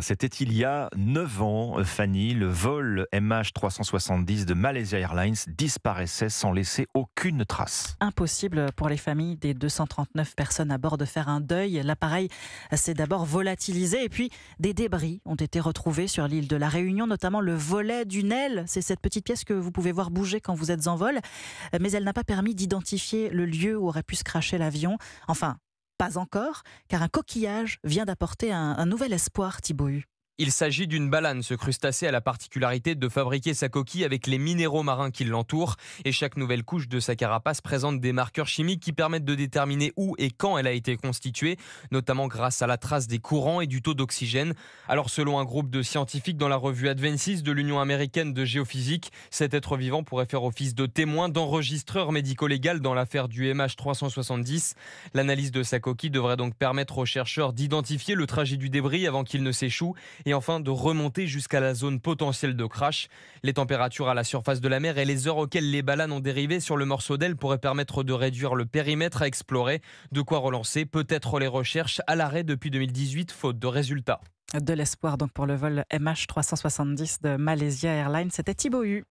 c'était il y a 9 ans, Fanny, le vol MH370 de Malaysia Airlines disparaissait sans laisser aucune trace. Impossible pour les familles des 239 personnes à bord de faire un deuil. L'appareil s'est d'abord volatilisé et puis des débris ont été retrouvés sur l'île de la Réunion, notamment le volet d'une aile. C'est cette petite pièce que vous pouvez voir bouger quand vous êtes en vol, mais elle n'a pas permis d'identifier le lieu où aurait pu se cracher l'avion. Enfin, pas encore, car un coquillage vient d'apporter un, nouvel espoir, Thibaut il s'agit d'une balane. Ce crustacé a la particularité de fabriquer sa coquille avec les minéraux marins qui l'entourent et chaque nouvelle couche de sa carapace présente des marqueurs chimiques qui permettent de déterminer où et quand elle a été constituée, notamment grâce à la trace des courants et du taux d'oxygène. Alors selon un groupe de scientifiques dans la revue Advances de l'Union américaine de géophysique, cet être vivant pourrait faire office de témoin d'enregistreur médico-légal dans l'affaire du MH370. L'analyse de sa coquille devrait donc permettre aux chercheurs d'identifier le trajet du débris avant qu'il ne s'échoue et enfin de remonter jusqu'à la zone potentielle de crash. Les températures à la surface de la mer et les heures auxquelles les balanes ont dérivé sur le morceau d'aile pourraient permettre de réduire le périmètre à explorer, de quoi relancer peut-être les recherches à l'arrêt depuis 2018 faute de résultats. De l'espoir donc pour le vol MH370 de Malaysia Airlines, c'était Thibaut